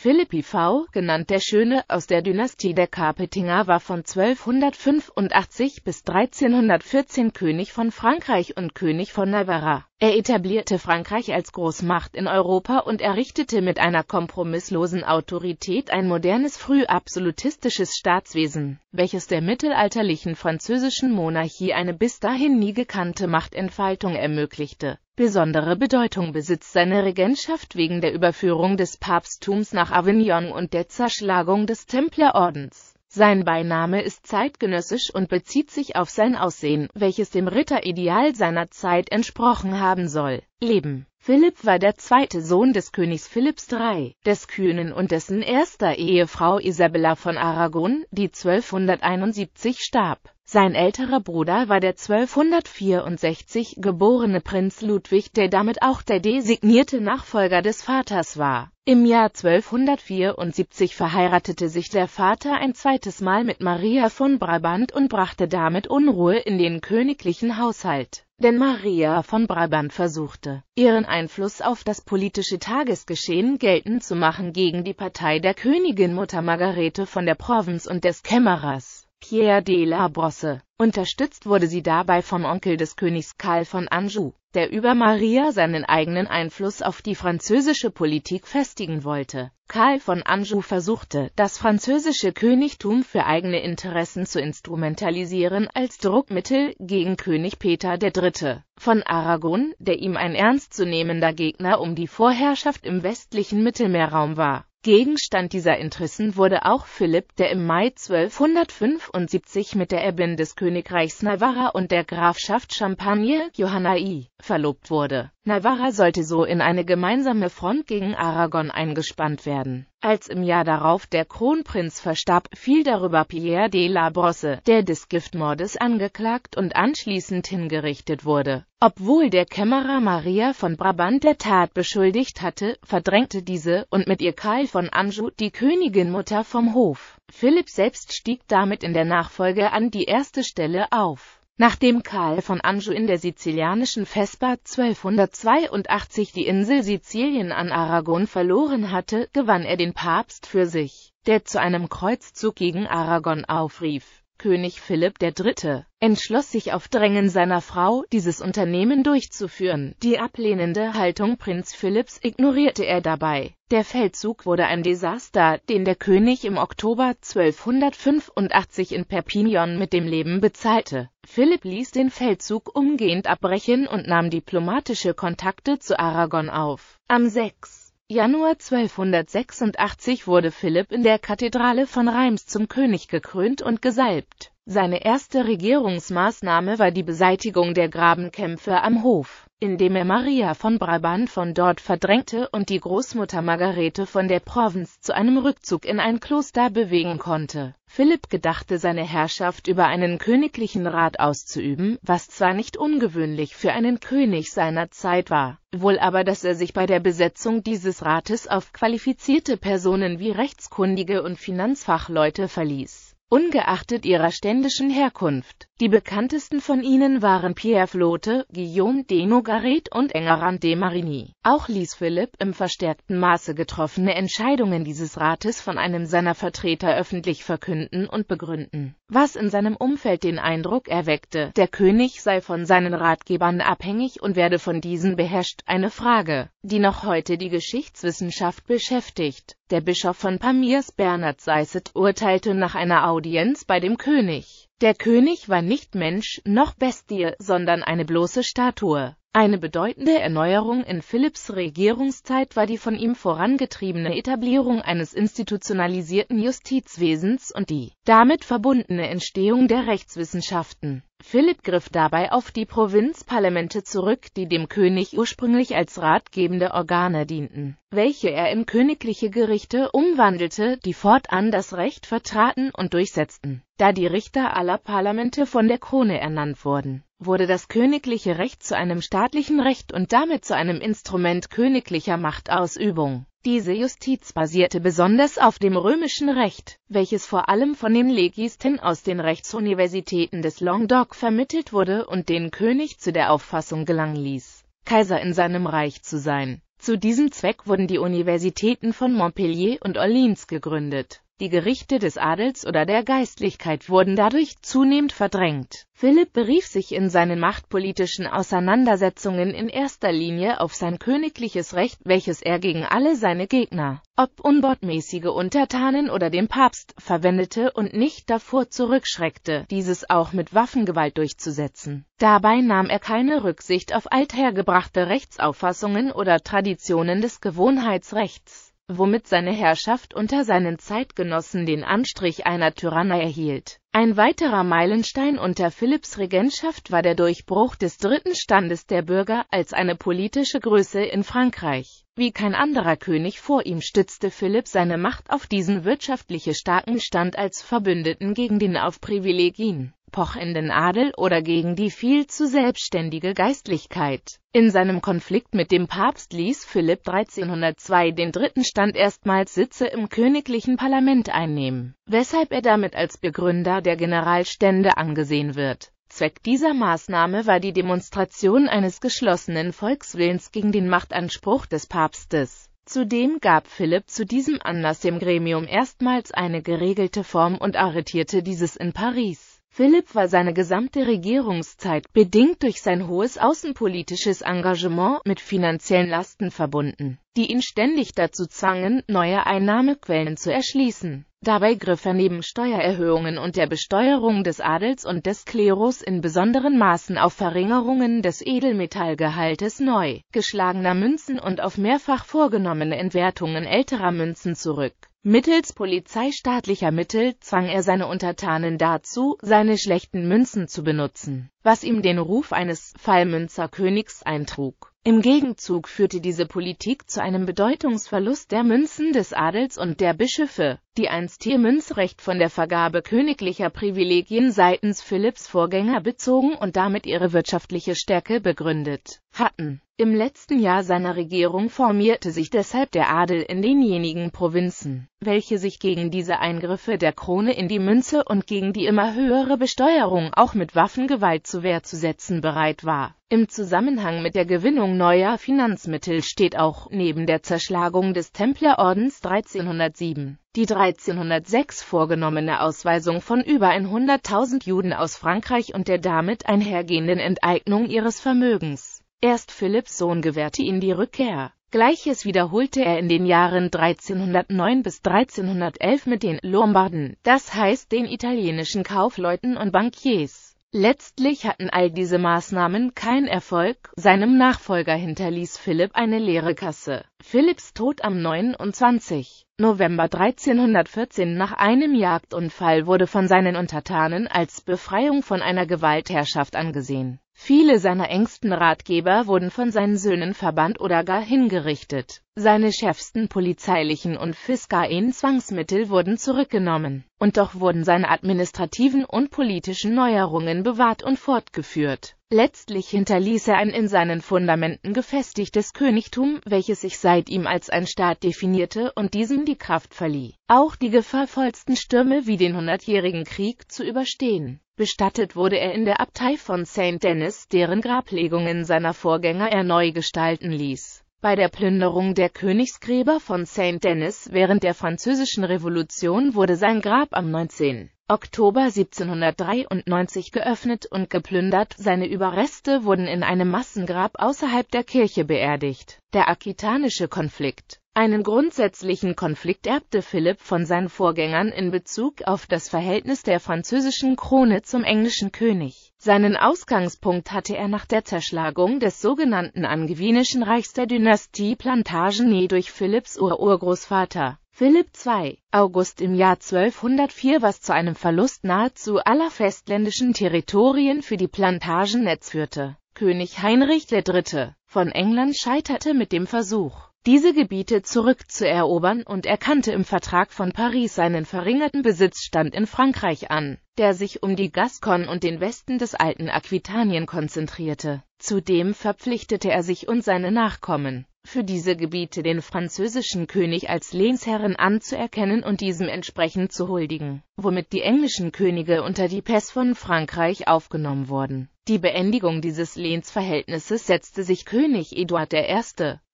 Philipp IV, genannt der Schöne, aus der Dynastie der Carpetinger war von 1285 bis 1314 König von Frankreich und König von Navarra. Er etablierte Frankreich als Großmacht in Europa und errichtete mit einer kompromisslosen Autorität ein modernes frühabsolutistisches Staatswesen, welches der mittelalterlichen französischen Monarchie eine bis dahin nie gekannte Machtentfaltung ermöglichte. Besondere Bedeutung besitzt seine Regentschaft wegen der Überführung des Papsttums nach Avignon und der Zerschlagung des Templerordens. Sein Beiname ist zeitgenössisch und bezieht sich auf sein Aussehen, welches dem Ritterideal seiner Zeit entsprochen haben soll. Leben Philipp war der zweite Sohn des Königs Philipps III, des Kühnen und dessen erster Ehefrau Isabella von Aragon, die 1271 starb. Sein älterer Bruder war der 1264 geborene Prinz Ludwig, der damit auch der designierte Nachfolger des Vaters war. Im Jahr 1274 verheiratete sich der Vater ein zweites Mal mit Maria von Brabant und brachte damit Unruhe in den königlichen Haushalt. Denn Maria von Brabant versuchte, ihren Einfluss auf das politische Tagesgeschehen geltend zu machen gegen die Partei der Königin Mutter Margarete von der Provence und des Kämmerers. Pierre de la Brosse. Unterstützt wurde sie dabei vom Onkel des Königs Karl von Anjou, der über Maria seinen eigenen Einfluss auf die französische Politik festigen wollte. Karl von Anjou versuchte, das französische Königtum für eigene Interessen zu instrumentalisieren als Druckmittel gegen König Peter III. von Aragon, der ihm ein ernstzunehmender Gegner um die Vorherrschaft im westlichen Mittelmeerraum war. Gegenstand dieser Interessen wurde auch Philipp, der im Mai 1275 mit der Erbin des Königreichs Navarra und der Grafschaft Champagne, Johanna I., verlobt wurde. Navarra sollte so in eine gemeinsame Front gegen Aragon eingespannt werden als im Jahr darauf der Kronprinz verstarb, fiel darüber Pierre de la Brosse, der des Giftmordes angeklagt und anschließend hingerichtet wurde. Obwohl der Kämmerer Maria von Brabant der Tat beschuldigt hatte, verdrängte diese und mit ihr Karl von Anjou die Königinmutter vom Hof. Philipp selbst stieg damit in der Nachfolge an die erste Stelle auf. Nachdem Karl von Anjou in der sizilianischen Vespa 1282 die Insel Sizilien an Aragon verloren hatte, gewann er den Papst für sich, der zu einem Kreuzzug gegen Aragon aufrief König Philipp III., entschloss sich auf Drängen seiner Frau, dieses Unternehmen durchzuführen. Die ablehnende Haltung Prinz Philipps ignorierte er dabei. Der Feldzug wurde ein Desaster, den der König im Oktober 1285 in Perpignan mit dem Leben bezahlte. Philipp ließ den Feldzug umgehend abbrechen und nahm diplomatische Kontakte zu Aragon auf. Am 6. Januar 1286 wurde Philipp in der Kathedrale von Reims zum König gekrönt und gesalbt seine erste Regierungsmaßnahme war die Beseitigung der Grabenkämpfe am Hof, indem er Maria von Brabant von dort verdrängte und die Großmutter Margarete von der Provence zu einem Rückzug in ein Kloster bewegen konnte. Philipp gedachte seine Herrschaft über einen königlichen Rat auszuüben, was zwar nicht ungewöhnlich für einen König seiner Zeit war, wohl aber dass er sich bei der Besetzung dieses Rates auf qualifizierte Personen wie Rechtskundige und Finanzfachleute verließ ungeachtet ihrer ständischen Herkunft. Die bekanntesten von ihnen waren Pierre Flotte, Guillaume Denogaret und Engerand de Marigny. Auch ließ Philipp im verstärkten Maße getroffene Entscheidungen dieses Rates von einem seiner Vertreter öffentlich verkünden und begründen, was in seinem Umfeld den Eindruck erweckte, der König sei von seinen Ratgebern abhängig und werde von diesen beherrscht, eine Frage, die noch heute die Geschichtswissenschaft beschäftigt. Der Bischof von Pamirs Bernhard Seisset urteilte nach einer Audienz bei dem König, der König war nicht Mensch noch Bestie, sondern eine bloße Statue. Eine bedeutende Erneuerung in Philipps Regierungszeit war die von ihm vorangetriebene Etablierung eines institutionalisierten Justizwesens und die damit verbundene Entstehung der Rechtswissenschaften. Philipp griff dabei auf die Provinzparlamente zurück, die dem König ursprünglich als ratgebende Organe dienten, welche er in königliche Gerichte umwandelte, die fortan das Recht vertraten und durchsetzten, da die Richter aller Parlamente von der Krone ernannt wurden wurde das königliche Recht zu einem staatlichen Recht und damit zu einem Instrument königlicher Machtausübung. Diese Justiz basierte besonders auf dem römischen Recht, welches vor allem von den Legisten aus den Rechtsuniversitäten des Languedoc vermittelt wurde und den König zu der Auffassung gelangen ließ, Kaiser in seinem Reich zu sein. Zu diesem Zweck wurden die Universitäten von Montpellier und Orleans gegründet die Gerichte des Adels oder der Geistlichkeit wurden dadurch zunehmend verdrängt. Philipp berief sich in seinen machtpolitischen Auseinandersetzungen in erster Linie auf sein königliches Recht, welches er gegen alle seine Gegner, ob unbordmäßige Untertanen oder den Papst, verwendete und nicht davor zurückschreckte, dieses auch mit Waffengewalt durchzusetzen. Dabei nahm er keine Rücksicht auf althergebrachte Rechtsauffassungen oder Traditionen des Gewohnheitsrechts womit seine Herrschaft unter seinen Zeitgenossen den Anstrich einer Tyrannei erhielt. Ein weiterer Meilenstein unter Philipps Regentschaft war der Durchbruch des dritten Standes der Bürger als eine politische Größe in Frankreich. Wie kein anderer König vor ihm stützte Philipp seine Macht auf diesen wirtschaftliche starken Stand als Verbündeten gegen den auf Privilegien pochenden Adel oder gegen die viel zu selbstständige Geistlichkeit. In seinem Konflikt mit dem Papst ließ Philipp 1302 den dritten Stand erstmals Sitze im königlichen Parlament einnehmen, weshalb er damit als Begründer der Generalstände angesehen wird. Zweck dieser Maßnahme war die Demonstration eines geschlossenen Volkswillens gegen den Machtanspruch des Papstes. Zudem gab Philipp zu diesem Anlass dem Gremium erstmals eine geregelte Form und arretierte dieses in Paris. Philipp war seine gesamte Regierungszeit, bedingt durch sein hohes außenpolitisches Engagement, mit finanziellen Lasten verbunden, die ihn ständig dazu zwangen, neue Einnahmequellen zu erschließen. Dabei griff er neben Steuererhöhungen und der Besteuerung des Adels und des Klerus in besonderen Maßen auf Verringerungen des Edelmetallgehaltes neu geschlagener Münzen und auf mehrfach vorgenommene Entwertungen älterer Münzen zurück. Mittels polizeistaatlicher Mittel zwang er seine Untertanen dazu, seine schlechten Münzen zu benutzen was ihm den Ruf eines Fallmünzerkönigs eintrug. Im Gegenzug führte diese Politik zu einem Bedeutungsverlust der Münzen des Adels und der Bischöfe, die einst ihr Münzrecht von der Vergabe königlicher Privilegien seitens Philipps Vorgänger bezogen und damit ihre wirtschaftliche Stärke begründet hatten. Im letzten Jahr seiner Regierung formierte sich deshalb der Adel in denjenigen Provinzen, welche sich gegen diese Eingriffe der Krone in die Münze und gegen die immer höhere Besteuerung auch mit Waffengewalt zu Wehr zu setzen bereit war. Im Zusammenhang mit der Gewinnung neuer Finanzmittel steht auch neben der Zerschlagung des Templerordens 1307 die 1306 vorgenommene Ausweisung von über 100.000 Juden aus Frankreich und der damit einhergehenden Enteignung ihres Vermögens. Erst Philipps Sohn gewährte ihnen die Rückkehr. Gleiches wiederholte er in den Jahren 1309 bis 1311 mit den Lombarden, das heißt den italienischen Kaufleuten und Bankiers. Letztlich hatten all diese Maßnahmen keinen Erfolg, seinem Nachfolger hinterließ Philipp eine leere Kasse. Philipps Tod am 29. November 1314 nach einem Jagdunfall wurde von seinen Untertanen als Befreiung von einer Gewaltherrschaft angesehen. Viele seiner engsten Ratgeber wurden von seinen Söhnen verbannt oder gar hingerichtet. Seine schärfsten polizeilichen und fiskalen Zwangsmittel wurden zurückgenommen, und doch wurden seine administrativen und politischen Neuerungen bewahrt und fortgeführt. Letztlich hinterließ er ein in seinen Fundamenten gefestigtes Königtum, welches sich seit ihm als ein Staat definierte und diesem die Kraft verlieh, auch die gefahrvollsten Stürme wie den Hundertjährigen Krieg zu überstehen. Bestattet wurde er in der Abtei von St. Denis, deren Grablegungen seiner Vorgänger er neu gestalten ließ. Bei der Plünderung der Königsgräber von St. Denis während der Französischen Revolution wurde sein Grab am 19. Oktober 1793 geöffnet und geplündert, seine Überreste wurden in einem Massengrab außerhalb der Kirche beerdigt. Der aquitanische Konflikt einen grundsätzlichen Konflikt erbte Philipp von seinen Vorgängern in Bezug auf das Verhältnis der französischen Krone zum englischen König. Seinen Ausgangspunkt hatte er nach der Zerschlagung des sogenannten Angewinischen Reichs der Dynastie Plantagenet durch Philipps Ururgroßvater. Philipp II. August im Jahr 1204, was zu einem Verlust nahezu aller festländischen Territorien für die Plantagennetz führte. König Heinrich III. von England scheiterte mit dem Versuch, diese Gebiete zurückzuerobern und erkannte im Vertrag von Paris seinen verringerten Besitzstand in Frankreich an, der sich um die Gascon und den Westen des alten Aquitanien konzentrierte. Zudem verpflichtete er sich und seine Nachkommen, für diese Gebiete den französischen König als Lehnsherren anzuerkennen und diesem entsprechend zu huldigen, womit die englischen Könige unter die Pest von Frankreich aufgenommen wurden. Die Beendigung dieses Lehnsverhältnisses setzte sich König Eduard I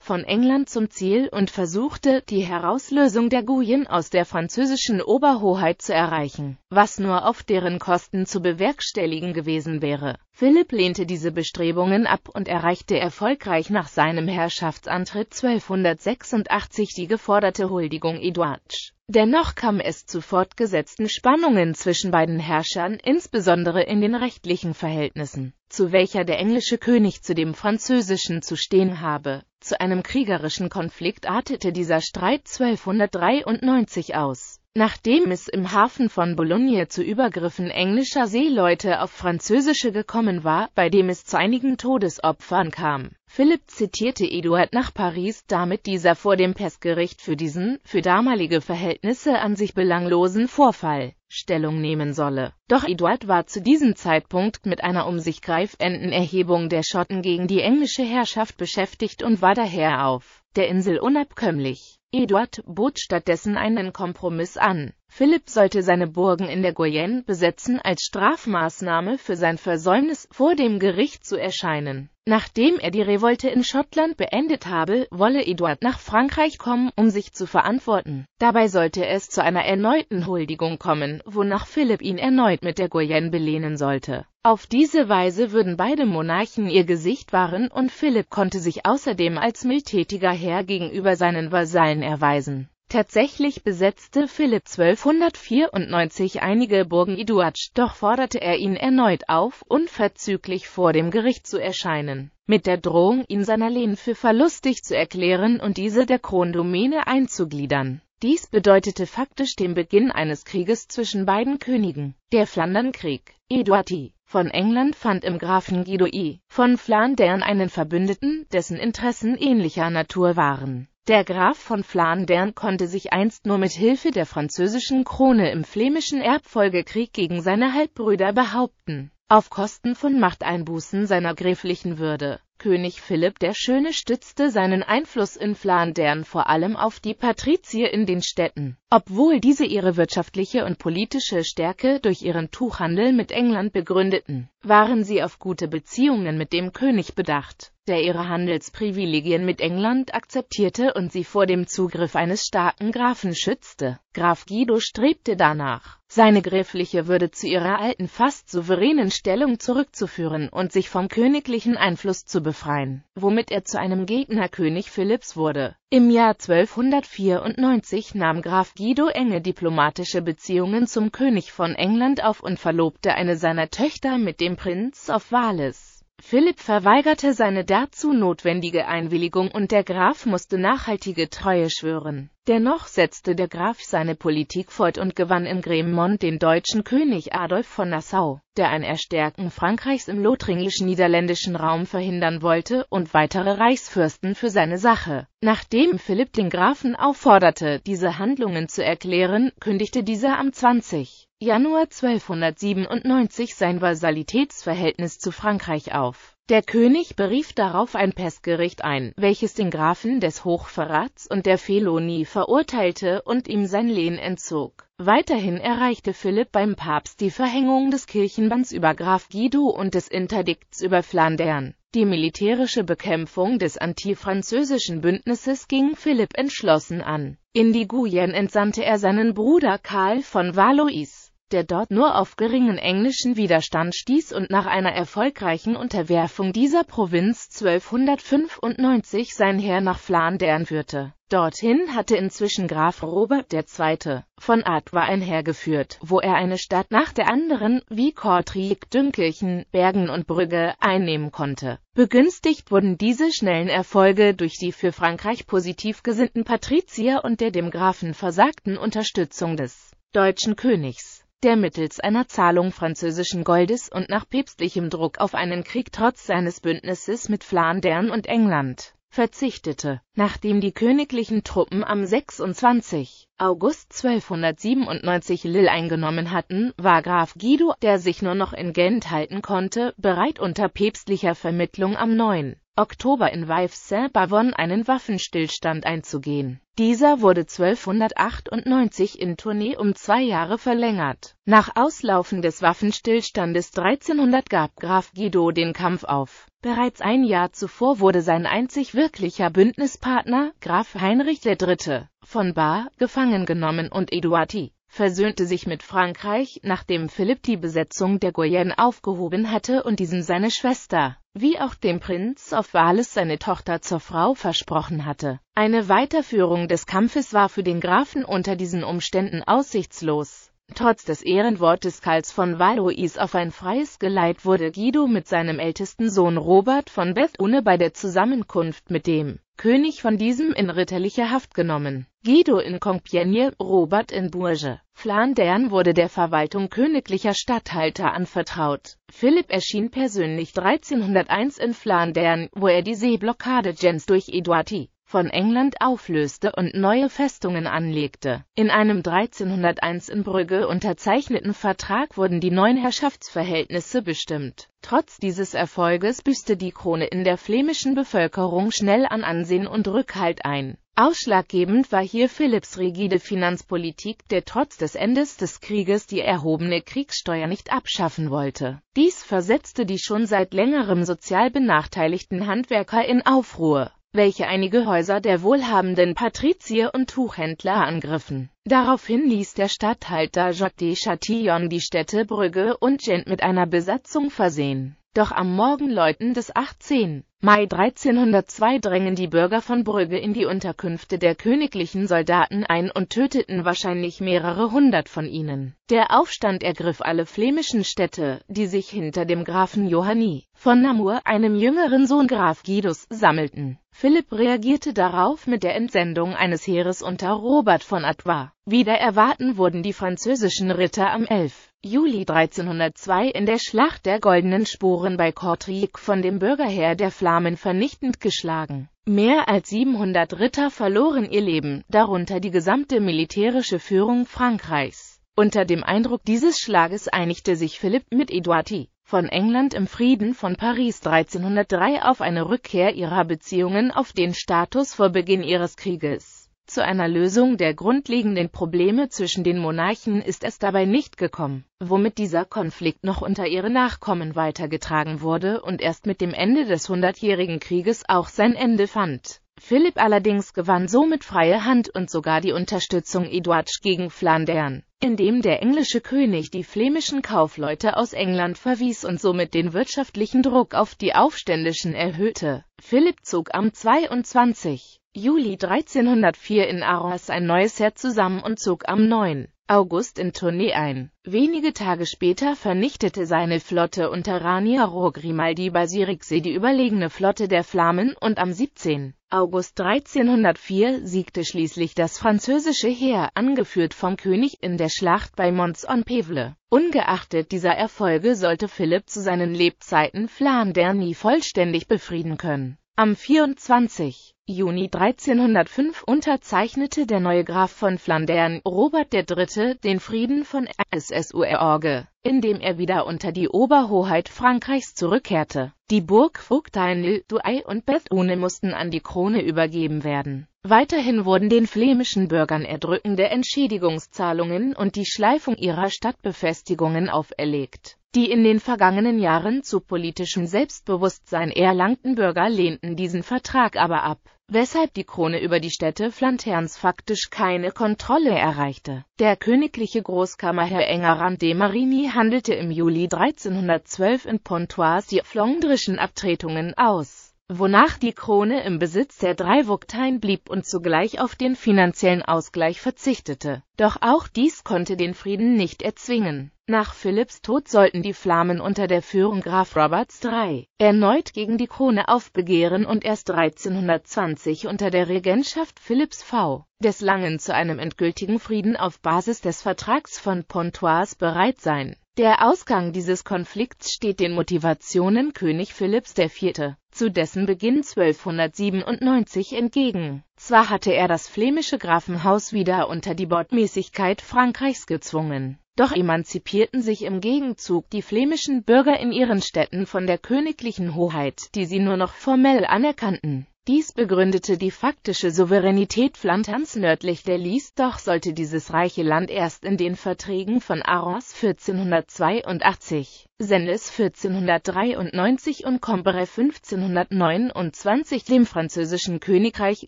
von England zum Ziel und versuchte, die Herauslösung der Guyen aus der französischen Oberhoheit zu erreichen, was nur auf deren Kosten zu bewerkstelligen gewesen wäre. Philipp lehnte diese Bestrebungen ab und erreichte erfolgreich nach seinem Herrschaftsantritt 1286 die geforderte Huldigung Eduards. Dennoch kam es zu fortgesetzten Spannungen zwischen beiden Herrschern, insbesondere in den rechtlichen Verhältnissen, zu welcher der englische König zu dem französischen zu stehen habe. Zu einem kriegerischen Konflikt artete dieser Streit 1293 aus. Nachdem es im Hafen von Bologna zu Übergriffen englischer Seeleute auf Französische gekommen war, bei dem es zu einigen Todesopfern kam Philipp zitierte Eduard nach Paris, damit dieser vor dem Pestgericht für diesen, für damalige Verhältnisse an sich belanglosen Vorfall Stellung nehmen solle. Doch Eduard war zu diesem Zeitpunkt mit einer um sich greifenden Erhebung der Schotten gegen die englische Herrschaft beschäftigt und war daher auf der Insel unabkömmlich. Eduard bot stattdessen einen Kompromiss an. Philipp sollte seine Burgen in der Guyenne besetzen als Strafmaßnahme für sein Versäumnis, vor dem Gericht zu erscheinen. Nachdem er die Revolte in Schottland beendet habe, wolle Eduard nach Frankreich kommen, um sich zu verantworten. Dabei sollte es zu einer erneuten Huldigung kommen, wonach Philipp ihn erneut mit der Guyenne belehnen sollte. Auf diese Weise würden beide Monarchen ihr Gesicht wahren und Philipp konnte sich außerdem als mildtätiger Herr gegenüber seinen Vasallen erweisen. Tatsächlich besetzte Philipp 1294 einige Burgen Eduard, doch forderte er ihn erneut auf, unverzüglich vor dem Gericht zu erscheinen, mit der Drohung, ihn seiner Lehen für verlustig zu erklären und diese der Krondomäne einzugliedern. Dies bedeutete faktisch den Beginn eines Krieges zwischen beiden Königen, der Flandernkrieg. Eduardi von England fand im Grafen Guido I. von Flandern einen Verbündeten, dessen Interessen ähnlicher Natur waren. Der Graf von Flandern konnte sich einst nur mit Hilfe der französischen Krone im flämischen Erbfolgekrieg gegen seine Halbbrüder behaupten, auf Kosten von Machteinbußen seiner gräflichen Würde. König Philipp der Schöne stützte seinen Einfluss in Flandern vor allem auf die Patrizier in den Städten. Obwohl diese ihre wirtschaftliche und politische Stärke durch ihren Tuchhandel mit England begründeten, waren sie auf gute Beziehungen mit dem König bedacht der ihre Handelsprivilegien mit England akzeptierte und sie vor dem Zugriff eines starken Grafen schützte. Graf Guido strebte danach, seine gräfliche Würde zu ihrer alten fast souveränen Stellung zurückzuführen und sich vom königlichen Einfluss zu befreien, womit er zu einem Gegner König Philipps wurde. Im Jahr 1294 nahm Graf Guido enge diplomatische Beziehungen zum König von England auf und verlobte eine seiner Töchter mit dem Prinz of Wales. Philipp verweigerte seine dazu notwendige Einwilligung und der Graf musste nachhaltige Treue schwören. Dennoch setzte der Graf seine Politik fort und gewann in Gremont den deutschen König Adolf von Nassau, der ein Erstärken Frankreichs im lothringisch-niederländischen Raum verhindern wollte und weitere Reichsfürsten für seine Sache. Nachdem Philipp den Grafen aufforderte, diese Handlungen zu erklären, kündigte dieser am 20. Januar 1297 sein Vasalitätsverhältnis zu Frankreich auf. Der König berief darauf ein Pestgericht ein, welches den Grafen des Hochverrats und der Felonie verurteilte und ihm sein Lehen entzog. Weiterhin erreichte Philipp beim Papst die Verhängung des Kirchenbands über Graf Guido und des Interdikts über Flandern. Die militärische Bekämpfung des antifranzösischen Bündnisses ging Philipp entschlossen an. In die Guyenne entsandte er seinen Bruder Karl von Valois, der dort nur auf geringen englischen Widerstand stieß und nach einer erfolgreichen Unterwerfung dieser Provinz 1295 sein Heer nach Flandern führte. Dorthin hatte inzwischen Graf Robert II. von Artois ein Heer geführt, wo er eine Stadt nach der anderen, wie Kortrijk, Dünkirchen, Bergen und Brügge, einnehmen konnte. Begünstigt wurden diese schnellen Erfolge durch die für Frankreich positiv gesinnten Patrizier und der dem Grafen versagten Unterstützung des deutschen Königs der mittels einer Zahlung französischen Goldes und nach päpstlichem Druck auf einen Krieg trotz seines Bündnisses mit Flandern und England verzichtete. Nachdem die königlichen Truppen am 26. August 1297 Lille eingenommen hatten, war Graf Guido, der sich nur noch in Gent halten konnte, bereit unter päpstlicher Vermittlung am 9. Oktober in Vives saint bavon einen Waffenstillstand einzugehen. Dieser wurde 1298 in Tournee um zwei Jahre verlängert. Nach Auslaufen des Waffenstillstandes 1300 gab Graf Guido den Kampf auf. Bereits ein Jahr zuvor wurde sein einzig wirklicher Bündnispartner, Graf Heinrich III. von Bar, gefangen genommen und Eduati versöhnte sich mit Frankreich, nachdem Philipp die Besetzung der Guyenne aufgehoben hatte und diesem seine Schwester, wie auch dem Prinz of Wales seine Tochter zur Frau versprochen hatte. Eine Weiterführung des Kampfes war für den Grafen unter diesen Umständen aussichtslos. Trotz des Ehrenwortes Karls von Valois auf ein freies Geleit wurde Guido mit seinem ältesten Sohn Robert von Bethune bei der Zusammenkunft mit dem König von diesem in ritterliche Haft genommen. Guido in Compiègne, Robert in Bourges. Flandern wurde der Verwaltung königlicher Statthalter anvertraut. Philipp erschien persönlich 1301 in Flandern, wo er die Seeblockade Gens durch Eduard I von England auflöste und neue Festungen anlegte. In einem 1301 in Brügge unterzeichneten Vertrag wurden die neuen Herrschaftsverhältnisse bestimmt. Trotz dieses Erfolges büßte die Krone in der flämischen Bevölkerung schnell an Ansehen und Rückhalt ein. Ausschlaggebend war hier Philipps rigide Finanzpolitik, der trotz des Endes des Krieges die erhobene Kriegssteuer nicht abschaffen wollte. Dies versetzte die schon seit längerem sozial benachteiligten Handwerker in Aufruhr welche einige Häuser der wohlhabenden Patrizier und Tuchhändler angriffen. Daraufhin ließ der Statthalter Jacques de Chatillon die Städte Brügge und Gent mit einer Besatzung versehen. Doch am Morgenläuten des 18. Mai 1302 drängen die Bürger von Brügge in die Unterkünfte der königlichen Soldaten ein und töteten wahrscheinlich mehrere hundert von ihnen. Der Aufstand ergriff alle flämischen Städte, die sich hinter dem Grafen Johanni von Namur, einem jüngeren Sohn Graf Guidos, sammelten. Philipp reagierte darauf mit der Entsendung eines Heeres unter Robert von Artois. Wieder Erwarten wurden die französischen Ritter am 11. Juli 1302 in der Schlacht der Goldenen Sporen bei Kortrijk von dem Bürgerheer der Flamen vernichtend geschlagen. Mehr als 700 Ritter verloren ihr Leben, darunter die gesamte militärische Führung Frankreichs. Unter dem Eindruck dieses Schlages einigte sich Philipp mit Eduardi von England im Frieden von Paris 1303 auf eine Rückkehr ihrer Beziehungen auf den Status vor Beginn ihres Krieges. Zu einer Lösung der grundlegenden Probleme zwischen den Monarchen ist es dabei nicht gekommen, womit dieser Konflikt noch unter ihre Nachkommen weitergetragen wurde und erst mit dem Ende des Hundertjährigen Krieges auch sein Ende fand Philipp allerdings gewann somit freie Hand und sogar die Unterstützung Eduards gegen Flandern, indem der englische König die flämischen Kaufleute aus England verwies und somit den wirtschaftlichen Druck auf die Aufständischen erhöhte. Philipp zog am 22. Juli 1304 in Arras ein neues Heer zusammen und zog am 9. August in Tournai ein. Wenige Tage später vernichtete seine Flotte unter Raniero Grimaldi bei Sirixi die überlegene Flotte der Flamen und am 17. August 1304 siegte schließlich das französische Heer, angeführt vom König, in der Schlacht bei Mons-en-Pevle. Ungeachtet dieser Erfolge sollte Philipp zu seinen Lebzeiten Flandern nie vollständig befrieden können. Am 24. Juni 1305 unterzeichnete der neue Graf von Flandern, Robert III., den Frieden von Essurge, in dem er wieder unter die Oberhoheit Frankreichs zurückkehrte. Die Burg Vogteinl, Douai und Bethune mussten an die Krone übergeben werden. Weiterhin wurden den flämischen Bürgern erdrückende Entschädigungszahlungen und die Schleifung ihrer Stadtbefestigungen auferlegt die in den vergangenen Jahren zu politischem Selbstbewusstsein erlangten Bürger lehnten diesen Vertrag aber ab, weshalb die Krone über die Städte Flanterns faktisch keine Kontrolle erreichte. Der königliche Großkammerherr Engerand de Marini handelte im Juli 1312 in Pontoise die Flandrischen Abtretungen aus wonach die Krone im Besitz der drei Vogteien blieb und zugleich auf den finanziellen Ausgleich verzichtete. Doch auch dies konnte den Frieden nicht erzwingen. Nach Philipps Tod sollten die Flamen unter der Führung Graf Roberts III. erneut gegen die Krone aufbegehren und erst 1320 unter der Regentschaft Philipps V. des Langen zu einem endgültigen Frieden auf Basis des Vertrags von Pontoise bereit sein. Der Ausgang dieses Konflikts steht den Motivationen König Philipps IV zu dessen Beginn 1297 entgegen. Zwar hatte er das flämische Grafenhaus wieder unter die Bordmäßigkeit Frankreichs gezwungen, doch emanzipierten sich im Gegenzug die flämischen Bürger in ihren Städten von der königlichen Hoheit, die sie nur noch formell anerkannten. Dies begründete die faktische Souveränität Flanderns nördlich der Lies, doch sollte dieses reiche Land erst in den Verträgen von Arras 1482, Senlis 1493 und Combray 1529 dem französischen Königreich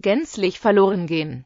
gänzlich verloren gehen